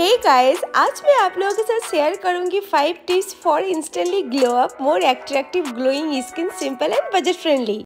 हे hey guys आज मैं आप लोगों के साथ शेयर करूंगी five tips for instantly glow up more attractive glowing skin simple and budget friendly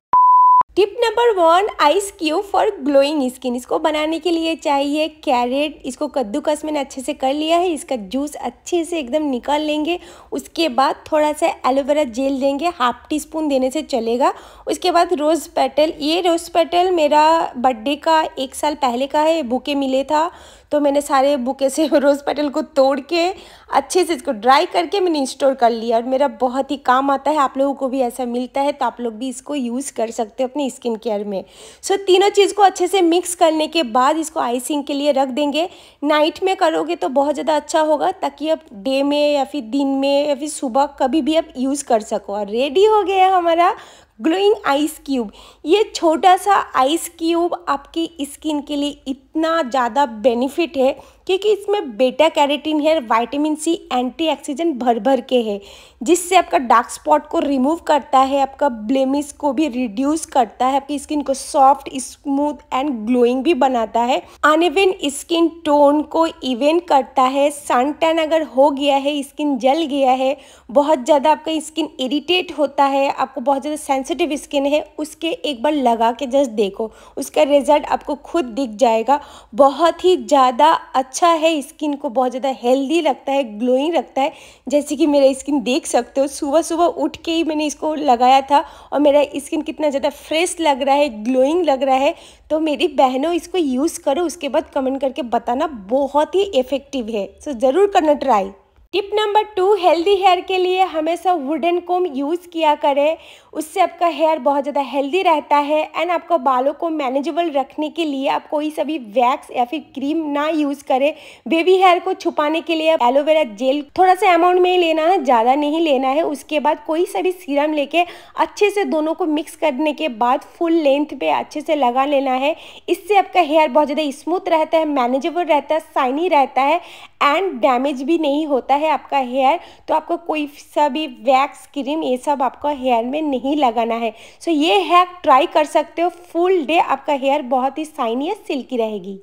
tip number one ice cube for glowing skin इसको बनाने के लिए चाहिए कैरेट इसको कद्दूकस मैंने अच्छे से कर लिया है इसका जूस अच्छे से एकदम निकाल लेंगे उसके बाद थोड़ा सा एलोवेरा जेल देंगे हाफ टी स्पून देने से चलेगा उसके बाद रोज़ पेटल ये रोज़ पेटल मेरा बर्थडे का एक साल पहले का है बुके मिले था तो मैंने सारे बुके से रोज़ पेटल को तोड़ के अच्छे से इसको ड्राई करके मैंने इंस्टॉल कर लिया और मेरा बहुत ही काम आता है आप लोगों को भी ऐसा मिलता है तो आप लोग भी इसको यूज़ कर सकते हो अपनी स्किन केयर में सो so, तीनों चीज़ को अच्छे से मिक्स करने के बाद इसको आइसिंग के लिए रख देंगे नाइट में करोगे तो बहुत ज़्यादा अच्छा होगा ताकि आप डे में या फिर दिन में या फिर सुबह कभी भी आप यूज़ कर सको और रेडी हो गया हमारा ग्लोइंग आइस क्यूब ये छोटा सा आइस क्यूब आपकी स्किन के लिए इतना ज़्यादा बेनिफिट है क्योंकि इसमें बेटा कैरेटीन है वाइटामिन सी एंटी भर भर के है जिससे आपका डार्क स्पॉट को रिमूव करता है आपका ब्लेमिस को भी रिड्यूस करता है आपकी स्किन को सॉफ्ट स्मूथ एंड ग्लोइंग भी बनाता है अनइवन स्किन टोन को इवेन करता है सन टैन अगर हो गया है स्किन जल गया है बहुत ज़्यादा आपका स्किन इरिटेट होता है आपको बहुत ज़्यादा सेंसिटिव स्किन है उसके एक बार लगा के जस्ट देखो उसका रिजल्ट आपको खुद दिख जाएगा बहुत ही ज़्यादा अच्छा है स्किन को बहुत ज़्यादा हेल्दी रखता है ग्लोइंग रखता है जैसे कि मेरा स्किन देख सकते हो सुबह सुबह उठ के ही मैंने इसको लगाया था और मेरा स्किन कितना ज़्यादा फ्रेश लग रहा है ग्लोइंग लग रहा है तो मेरी बहनों इसको यूज़ करो उसके बाद कमेंट करके बताना बहुत ही इफ़ेक्टिव है सो तो ज़रूर करना try tip number two healthy hair के लिए हमेशा वुडन कोम यूज़ किया करें उससे आपका हेयर बहुत ज़्यादा हेल्दी रहता है एंड आपका बालों को मैनेजेबल रखने के लिए आप कोई सभी वैक्स या फिर क्रीम ना यूज़ करें बेबी हेयर को छुपाने के लिए एलोवेरा जेल थोड़ा सा अमाउंट में ही लेना है ज़्यादा नहीं लेना है उसके बाद कोई सा भी सीरम लेके अच्छे से दोनों को मिक्स करने के बाद फुल लेंथ पे अच्छे से लगा लेना है इससे आपका हेयर बहुत ज़्यादा स्मूथ रहता है मैनेजेबल रहता है साइनी रहता है एंड डैमेज भी नहीं होता है है आपका हेयर तो आपको कोई सा भी वैक्स क्रीम ये सब आपको हेयर में नहीं लगाना है सो so ये हैक ट्राई कर सकते हो फुल डे आपका हेयर बहुत ही शाइनी या सिल्की रहेगी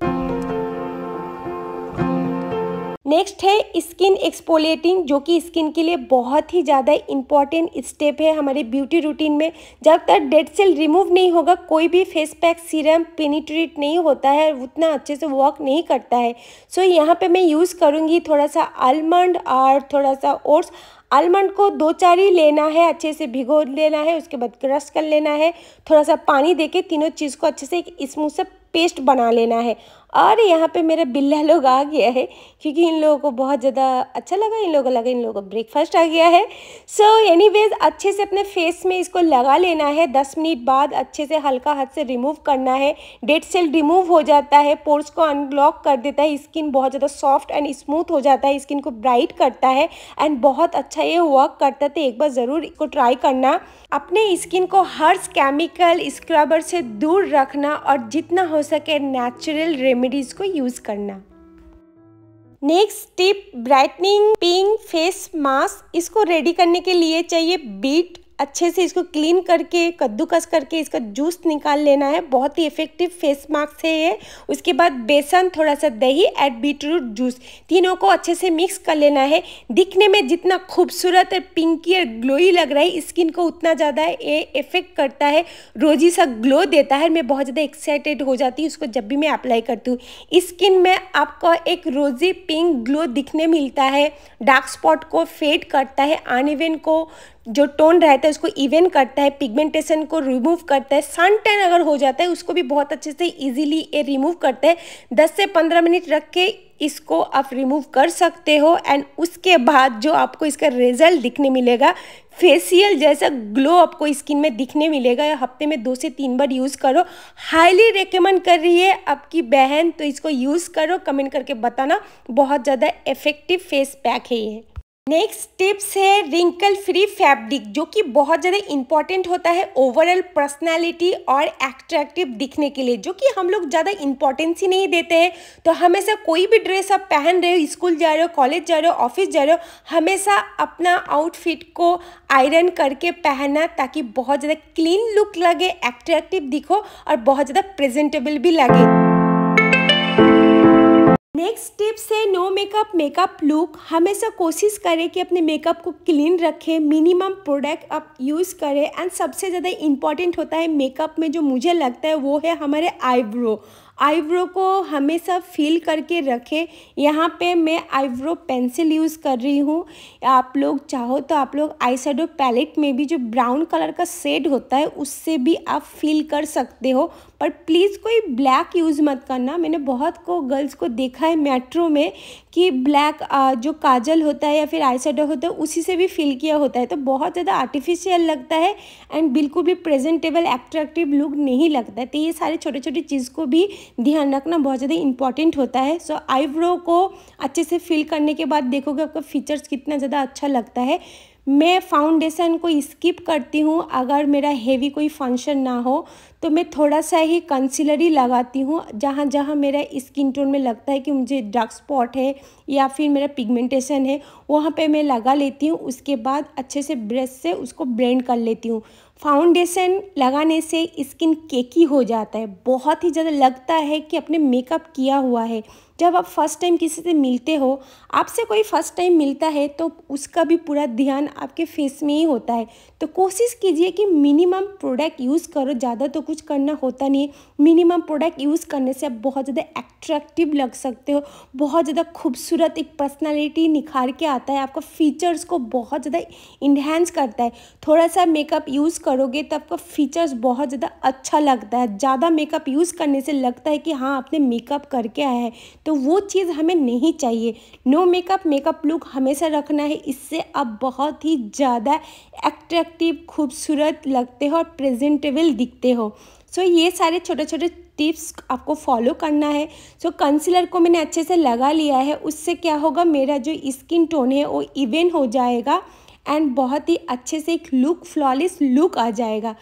नेक्स्ट है स्किन एक्सपोलेटिंग जो कि स्किन के लिए बहुत ही ज़्यादा इंपॉर्टेंट स्टेप है हमारे ब्यूटी रूटीन में जब तक डेड सेल रिमूव नहीं होगा कोई भी फेस पैक सीरम पेनीट्रीट नहीं होता है उतना अच्छे से वर्क नहीं करता है सो so, यहाँ पे मैं यूज़ करूँगी थोड़ा सा आलमंड और थोड़ा सा ओट्स आलमंड को दो चार ही लेना है अच्छे से भिगो लेना है उसके बाद क्रश कर लेना है थोड़ा सा पानी दे तीनों चीज़ को अच्छे से एक स्मूथ से पेस्ट बना लेना है और यहाँ पे मेरा बिल्ला लोग आ गया है क्योंकि इन लोगों को बहुत ज़्यादा अच्छा लगा इन लोगों को लगा इन लोगों को ब्रेकफास्ट आ गया है सो एनीवेज अच्छे से अपने फेस में इसको लगा लेना है दस मिनट बाद अच्छे से हल्का हाथ से रिमूव करना है डेड सेल रिमूव हो जाता है पोर्स को अनब्लॉक कर देता है स्किन बहुत ज़्यादा सॉफ्ट एंड स्मूथ हो जाता है स्किन को ब्राइट करता है एंड बहुत अच्छा ये वर्क करता है तो एक बार ज़रूर इसको ट्राई करना अपने स्किन को हर केमिकल स्क्रबर से दूर रखना और जितना हो सके नेचुरल रेम रेमेडीज़ को यूज़ करना next tip brightening pink face mask इसको रेडी करने के लिए चाहिए बीट अच्छे से इसको क्लीन करके कद्दूकस करके इसका जूस निकाल लेना है बहुत ही इफेक्टिव फेस मास्क है ये उसके बाद बेसन थोड़ा सा दही एंड बीटरूट जूस तीनों को अच्छे से मिक्स कर लेना है दिखने में जितना खूबसूरत और पिंकी और ग्लोई लग रहा है स्किन को उतना ज़्यादा ये इफेक्ट करता है रोजी सा ग्लो देता है मैं बहुत ज़्यादा एक्साइटेड हो जाती हूँ उसको जब भी मैं अप्लाई करती हूँ स्किन में आपको एक रोजी पिंक ग्लो दिखने मिलता है डार्क स्पॉट को फेड करता है आनिवेन को जो टोन रहता है उसको इवन करता है पिगमेंटेशन को रिमूव करता है सन टैन अगर हो जाता है उसको भी बहुत अच्छे से इजीली ये रिमूव करता है 10 से 15 मिनट रख के इसको आप रिमूव कर सकते हो एंड उसके बाद जो आपको इसका रिजल्ट दिखने मिलेगा फेसियल जैसा ग्लो आपको स्किन में दिखने मिलेगा हफ्ते में दो से तीन बार यूज़ करो हाईली रिकमेंड कर रही है आपकी बहन तो इसको यूज़ करो कमेंट करके बताना बहुत ज़्यादा इफेक्टिव फेस पैक है ये नेक्स्ट टिप्स है रिंकल फ्री फैब्रिक जो कि बहुत ज़्यादा इंपॉर्टेंट होता है ओवरऑल पर्सनालिटी और एट्रैक्टिव दिखने के लिए जो कि हम लोग ज़्यादा इंपॉर्टेंस ही नहीं देते हैं तो हमेशा कोई भी ड्रेस आप पहन रहे हो स्कूल जा रहे हो कॉलेज जा रहे हो ऑफिस जा रहे हो हमेशा अपना आउटफिट को आयरन करके पहनना ताकि बहुत ज़्यादा क्लीन लुक लगे एट्रैक्टिव दिखो और बहुत ज़्यादा प्रेजेंटेबल भी लगे नेक्स्ट टिप्स है नो मेकअप मेकअप लुक हमेशा कोशिश करें कि अपने मेकअप को क्लीन रखें मिनिमम प्रोडक्ट आप यूज़ करें एंड सबसे ज़्यादा इम्पॉर्टेंट होता है मेकअप में जो मुझे लगता है वो है हमारे आईब्रो आईब्रो को हमेशा फील करके रखें यहाँ पे मैं आईब्रो पेंसिल यूज़ कर रही हूँ आप लोग चाहो तो आप लोग आई पैलेट में भी जो ब्राउन कलर का शेड होता है उससे भी आप फील कर सकते हो पर प्लीज़ कोई ब्लैक यूज़ मत करना मैंने बहुत को गर्ल्स को देखा है मेट्रो में कि ब्लैक जो काजल होता है या फिर आई होता है उसी से भी फिल किया होता है तो बहुत ज़्यादा आर्टिफिशियल लगता है एंड बिल्कुल भी प्रेजेंटेबल एट्रैक्टिव लुक नहीं लगता है तो ये सारे छोटे छोटे चीज़ को भी ध्यान रखना बहुत ज़्यादा इंपॉर्टेंट होता है सो आईब्रो को अच्छे से फिल करने के बाद देखोगे आपका फीचर्स कितना ज़्यादा अच्छा लगता है मैं फाउंडेशन को स्किप करती हूँ अगर मेरा हेवी कोई फंक्शन ना हो तो मैं थोड़ा सा ही कंसीलर ही लगाती हूँ जहाँ जहाँ मेरा स्किन टोन में लगता है कि मुझे डार्क स्पॉट है या फिर मेरा पिगमेंटेशन है वहाँ पे मैं लगा लेती हूँ उसके बाद अच्छे से ब्रश से उसको ब्लेंड कर लेती हूँ फाउंडेशन लगाने से स्किन केकी हो जाता है बहुत ही ज़्यादा लगता है कि अपने मेकअप किया हुआ है जब आप फर्स्ट टाइम किसी से मिलते हो आपसे कोई फर्स्ट टाइम मिलता है तो उसका भी पूरा ध्यान आपके फेस में ही होता है तो कोशिश कीजिए कि मिनिमम प्रोडक्ट यूज़ करो ज़्यादा तो कुछ करना होता नहीं है मिनिमम प्रोडक्ट यूज़ करने से आप बहुत ज़्यादा एट्रैक्टिव लग सकते हो बहुत ज़्यादा खूबसूरत एक पर्सनैलिटी निखार के आता है आपका फीचर्स को बहुत ज़्यादा इन्हेंस करता है थोड़ा सा मेकअप यूज़ करोगे तो आपका फीचर्स बहुत ज़्यादा अच्छा लगता है ज़्यादा मेकअप यूज़ करने से लगता है कि हाँ आपने मेकअप करके आया है तो तो वो चीज़ हमें नहीं चाहिए नो मेकअप मेकअप लुक हमेशा रखना है इससे आप बहुत ही ज़्यादा एट्रैक्टिव खूबसूरत लगते हो और प्रेजेंटेबल दिखते हो सो ये सारे छोटे छोटे टिप्स आपको फॉलो करना है सो so, कंसीलर को मैंने अच्छे से लगा लिया है उससे क्या होगा मेरा जो स्किन टोन है वो इवेन हो जाएगा एंड बहुत ही अच्छे से एक लुक फ्लॉलेस लुक आ जाएगा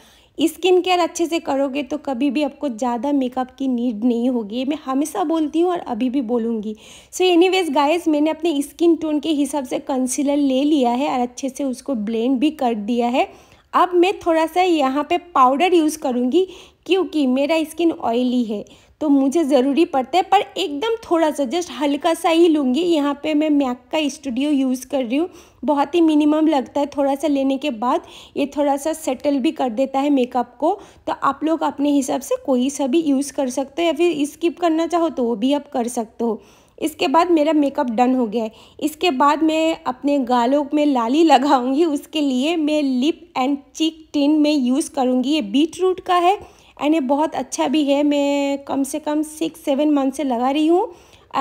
स्किन केयर अच्छे से करोगे तो कभी भी आपको ज़्यादा मेकअप की नीड नहीं होगी ये मैं हमेशा बोलती हूँ और अभी भी बोलूँगी सो एनी वेज गाइज मैंने अपने स्किन टोन के हिसाब से कंसीलर ले लिया है और अच्छे से उसको ब्लेंड भी कर दिया है अब मैं थोड़ा सा यहाँ पे पाउडर यूज़ करूँगी क्योंकि मेरा स्किन ऑयली है तो मुझे ज़रूरी पड़ता है पर एकदम थोड़ा सा जस्ट हल्का सा ही लूँगी यहाँ पे मैं मैक का स्टूडियो यूज़ कर रही हूँ बहुत ही मिनिमम लगता है थोड़ा सा लेने के बाद ये थोड़ा सा सेटल भी कर देता है मेकअप को तो आप लोग अपने हिसाब से कोई सा भी यूज़ कर सकते हो या फिर स्किप करना चाहो तो वो भी आप कर सकते हो इसके बाद मेरा मेकअप डन हो गया है इसके बाद मैं अपने गालों में लाली लगाऊंगी उसके लिए मैं लिप एंड चीक टिन में यूज़ करूँगी ये बीट रूट का है एंड ये बहुत अच्छा भी है मैं कम से कम सिक्स सेवन मंथ से लगा रही हूँ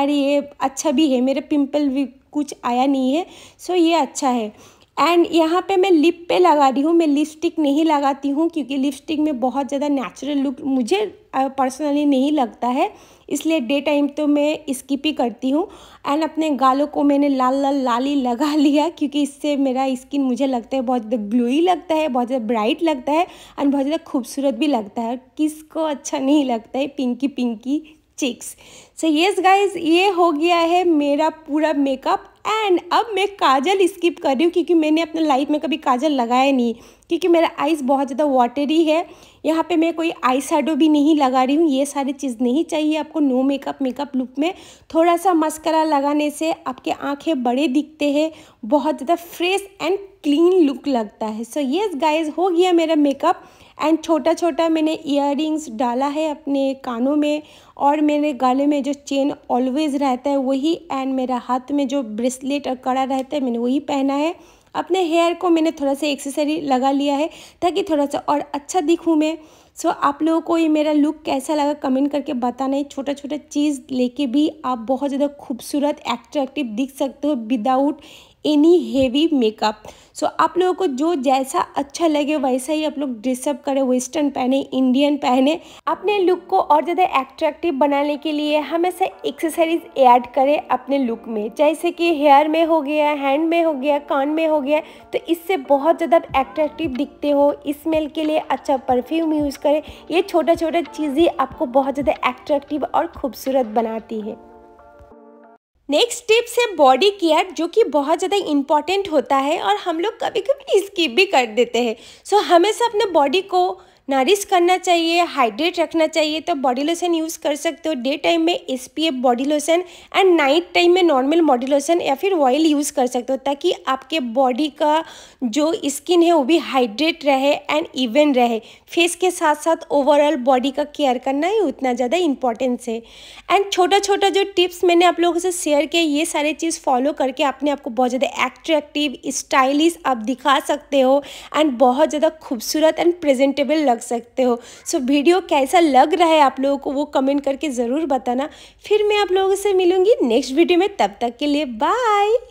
और ये अच्छा भी है मेरे पिंपल भी कुछ आया नहीं है सो ये अच्छा है एंड यहाँ पे मैं लिप पे लगा रही हूँ मैं लिपस्टिक नहीं लगाती हूँ क्योंकि लिपस्टिक में बहुत ज़्यादा नेचुरल लुक मुझे पर्सनली नहीं लगता है इसलिए डे टाइम तो मैं स्किप ही करती हूँ एंड अपने गालों को मैंने लाल लाल लाली लगा लिया क्योंकि इससे मेरा स्किन मुझे लगता है बहुत ज़्यादा ग्लोई लगता है बहुत ज़्यादा ब्राइट लगता है एंड बहुत ज़्यादा खूबसूरत भी लगता है किसको अच्छा नहीं लगता है pinky pinky cheeks so yes guys ये हो गया है मेरा पूरा मेकअप एंड अब मैं काजल स्किप कर रही हूँ क्योंकि मैंने अपने लाइफ में कभी काजल लगाया नहीं क्योंकि मेरा आइस बहुत ज़्यादा वाटरी है यहाँ पे मैं कोई आई शेडो भी नहीं लगा रही हूँ ये सारी चीज़ नहीं चाहिए आपको नो मेकअप मेकअप लुक में थोड़ा सा मस्करा लगाने से आपके आँखें बड़े दिखते हैं बहुत ज़्यादा फ्रेश एंड क्लीन लुक लगता है सो येस गाइज हो गया मेरा मेकअप एंड छोटा छोटा मैंने इयर डाला है अपने कानों में और मेरे गले में जो चेन ऑलवेज़ रहता है वही एंड मेरा हाथ में जो ब्रेसलेट और कड़ा रहता है मैंने वही पहना है अपने हेयर को मैंने थोड़ा सा एक्सेसरी लगा लिया है ताकि थोड़ा सा और अच्छा दिखूँ मैं सो so, आप लोगों को ये मेरा लुक कैसा लगा कमेंट करके बताना है छोटा छोटा चीज़ लेके भी आप बहुत ज़्यादा खूबसूरत एट्रैक्टिव दिख सकते हो without any heavy makeup so आप लोगों को जो जैसा अच्छा लगे वैसा ही आप लोग ड्रेसअप करें वेस्टर्न पहने इंडियन पहने अपने लुक को और ज़्यादा एट्रैक्टिव बनाने के लिए हमेशा एक्सेसरीज ऐड करें अपने लुक में जैसे कि हेयर में हो गया हैंड में हो गया कान में हो गया तो इससे बहुत ज़्यादा एट्रैक्टिव दिखते हो स्मेल के लिए अच्छा परफ्यूम यूज़ करें ये छोटा छोटा चीज़ें आपको बहुत ज़्यादा एट्रैक्टिव और खूबसूरत बनाती है नेक्स्ट टिप्स है बॉडी केयर जो कि बहुत ज़्यादा इम्पॉर्टेंट होता है और हम लोग कभी कभी स्किप भी कर देते हैं सो so, हमेशा अपने बॉडी को नरिश करना चाहिए हाइड्रेट रखना चाहिए तो बॉडी लोशन यूज़ कर सकते हो डे टाइम में एस body lotion and night time में नॉर्मल बॉडी लोशन या फिर ऑयल यूज़ कर सकते हो ताकि आपके बॉडी का जो स्किन है वो भी हाइड्रेट रहे एंड इवन रहे फेस के साथ साथ ओवरऑल बॉडी का केयर करना ही उतना ज़्यादा इंपॉर्टेंस है एंड छोटा छोटा जो टिप्स मैंने आप लोगों से शेयर किया ये सारे चीज़ फॉलो करके अपने आपको बहुत ज़्यादा एट्रैक्टिव स्टाइलिश आप दिखा सकते हो एंड बहुत ज़्यादा खूबसूरत एंड प्रेजेंटेबल लग रख सकते हो सो वीडियो कैसा लग रहा है आप लोगों को वो कमेंट करके ज़रूर बताना फिर मैं आप लोगों से मिलूँगी नेक्स्ट वीडियो में तब तक के लिए बाय